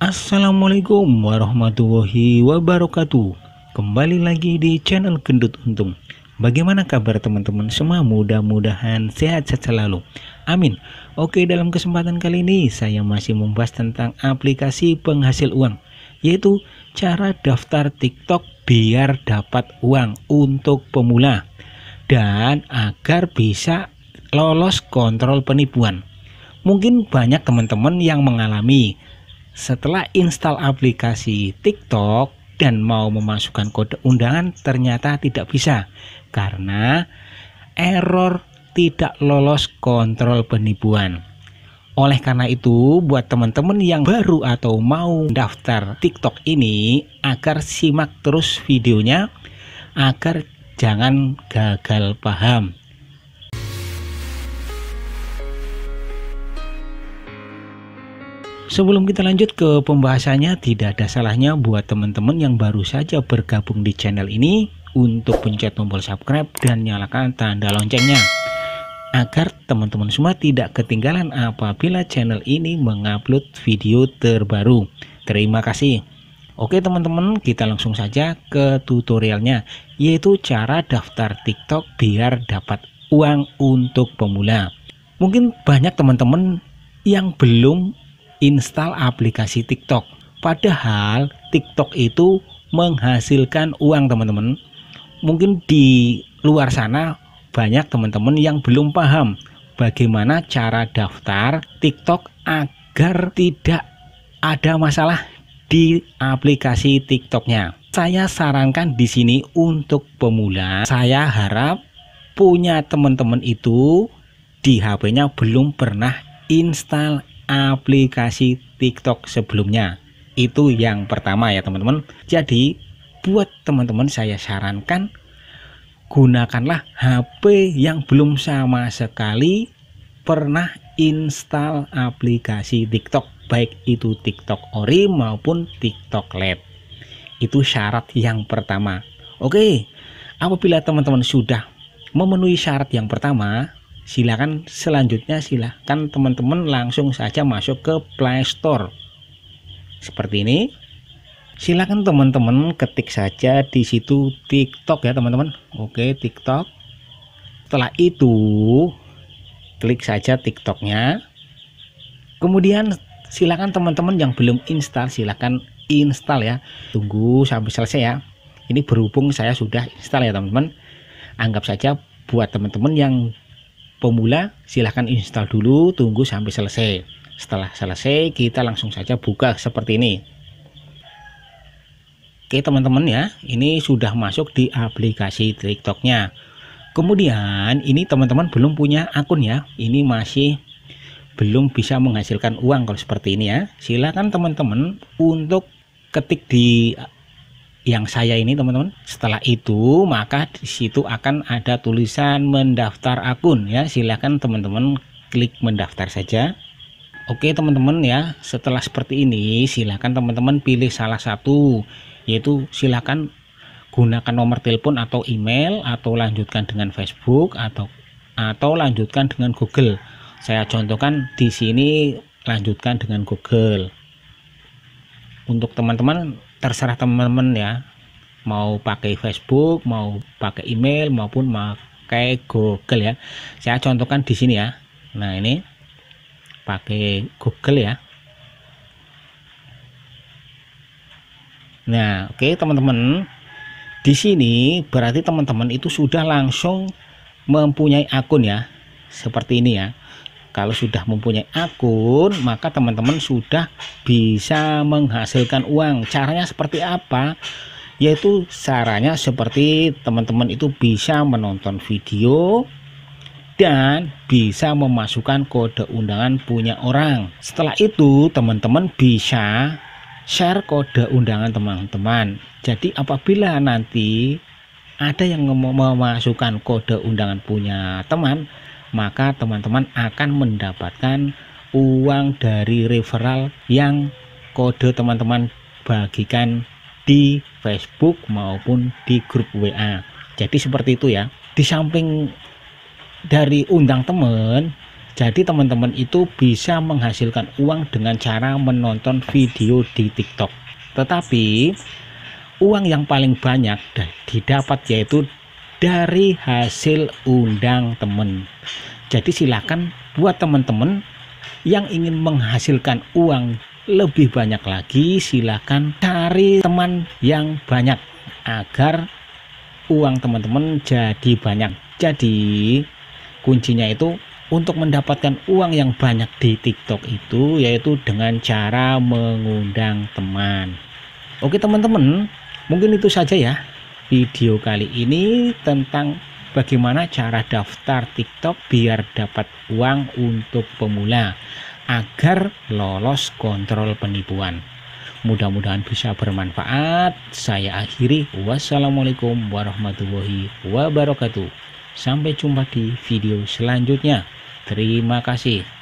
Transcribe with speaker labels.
Speaker 1: Assalamualaikum warahmatullahi wabarakatuh Kembali lagi di channel Gendut Untung Bagaimana kabar teman-teman semua? Mudah-mudahan sehat-sehat selalu Amin Oke dalam kesempatan kali ini saya masih membahas tentang aplikasi penghasil uang Yaitu cara daftar TikTok biar dapat uang untuk pemula Dan agar bisa lolos kontrol penipuan Mungkin banyak teman-teman yang mengalami setelah install aplikasi TikTok dan mau memasukkan kode undangan ternyata tidak bisa karena error tidak lolos kontrol penipuan. Oleh karena itu, buat teman-teman yang baru atau mau daftar TikTok ini agar simak terus videonya agar jangan gagal paham. Sebelum kita lanjut ke pembahasannya, tidak ada salahnya buat teman-teman yang baru saja bergabung di channel ini untuk pencet tombol subscribe dan nyalakan tanda loncengnya agar teman-teman semua tidak ketinggalan apabila channel ini mengupload video terbaru. Terima kasih. Oke teman-teman, kita langsung saja ke tutorialnya, yaitu cara daftar TikTok biar dapat uang untuk pemula. Mungkin banyak teman-teman yang belum install aplikasi TikTok. Padahal TikTok itu menghasilkan uang teman-teman. Mungkin di luar sana banyak teman-teman yang belum paham bagaimana cara daftar TikTok agar tidak ada masalah di aplikasi TikToknya. Saya sarankan di sini untuk pemula. Saya harap punya teman-teman itu di HP-nya belum pernah install aplikasi TikTok sebelumnya. Itu yang pertama ya teman-teman. Jadi buat teman-teman saya sarankan gunakanlah HP yang belum sama sekali pernah install aplikasi TikTok baik itu TikTok Ori maupun TikTok LED. Itu syarat yang pertama. Oke, apabila teman-teman sudah memenuhi syarat yang pertama, silakan selanjutnya silahkan teman-teman langsung saja masuk ke Play Store seperti ini silakan teman-teman ketik saja di situ TikTok ya teman-teman Oke TikTok setelah itu klik saja TikToknya kemudian silakan teman-teman yang belum install silakan install ya tunggu sampai selesai ya ini berhubung saya sudah install ya teman-teman anggap saja buat teman-teman yang pemula silahkan install dulu tunggu sampai selesai setelah selesai kita langsung saja buka seperti ini Oke teman-teman ya ini sudah masuk di aplikasi tiktoknya kemudian ini teman-teman belum punya akun ya ini masih belum bisa menghasilkan uang kalau seperti ini ya silahkan teman-teman untuk ketik di yang saya ini teman-teman setelah itu maka di situ akan ada tulisan mendaftar akun ya silahkan teman-teman klik mendaftar saja oke teman-teman ya setelah seperti ini silahkan teman-teman pilih salah satu yaitu silahkan gunakan nomor telepon atau email atau lanjutkan dengan Facebook atau atau lanjutkan dengan Google saya contohkan di sini lanjutkan dengan Google untuk teman-teman terserah teman-teman ya mau pakai Facebook mau pakai email maupun pakai Google ya saya contohkan di sini ya nah ini pakai Google ya nah oke okay, teman-teman di sini berarti teman-teman itu sudah langsung mempunyai akun ya seperti ini ya kalau sudah mempunyai akun maka teman-teman sudah bisa menghasilkan uang caranya seperti apa yaitu caranya seperti teman-teman itu bisa menonton video dan bisa memasukkan kode undangan punya orang setelah itu teman-teman bisa share kode undangan teman-teman jadi apabila nanti ada yang memasukkan kode undangan punya teman maka teman-teman akan mendapatkan uang dari referral yang kode teman-teman bagikan di Facebook maupun di grup WA. Jadi seperti itu ya. Di samping dari undang teman, jadi teman-teman itu bisa menghasilkan uang dengan cara menonton video di TikTok. Tetapi uang yang paling banyak didapat yaitu dari hasil undang temen. Jadi silakan buat teman-teman yang ingin menghasilkan uang lebih banyak lagi silakan cari teman yang banyak agar uang teman-teman jadi banyak. Jadi kuncinya itu untuk mendapatkan uang yang banyak di TikTok itu yaitu dengan cara mengundang teman. Oke teman-teman, mungkin itu saja ya video kali ini tentang bagaimana cara daftar TikTok biar dapat uang untuk pemula agar lolos kontrol penipuan. Mudah-mudahan bisa bermanfaat. Saya akhiri. Wassalamualaikum warahmatullahi wabarakatuh. Sampai jumpa di video selanjutnya. Terima kasih.